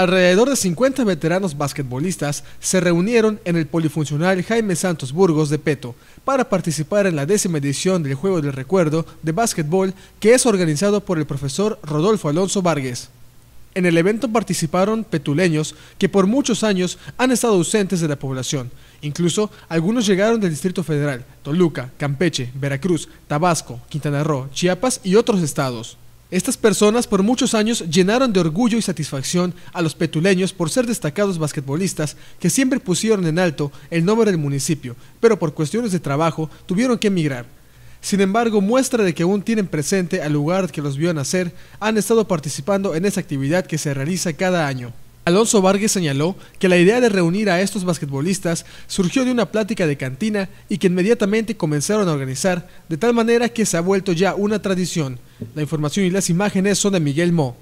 Alrededor de 50 veteranos basquetbolistas se reunieron en el polifuncional Jaime Santos Burgos de Peto para participar en la décima edición del Juego del Recuerdo de Básquetbol que es organizado por el profesor Rodolfo Alonso Vargas. En el evento participaron petuleños que por muchos años han estado ausentes de la población. Incluso algunos llegaron del Distrito Federal, Toluca, Campeche, Veracruz, Tabasco, Quintana Roo, Chiapas y otros estados. Estas personas por muchos años llenaron de orgullo y satisfacción a los petuleños por ser destacados basquetbolistas que siempre pusieron en alto el nombre del municipio, pero por cuestiones de trabajo tuvieron que emigrar. Sin embargo, muestra de que aún tienen presente al lugar que los vio nacer, han estado participando en esa actividad que se realiza cada año. Alonso Vargas señaló que la idea de reunir a estos basquetbolistas surgió de una plática de cantina y que inmediatamente comenzaron a organizar, de tal manera que se ha vuelto ya una tradición. La información y las imágenes son de Miguel Mo.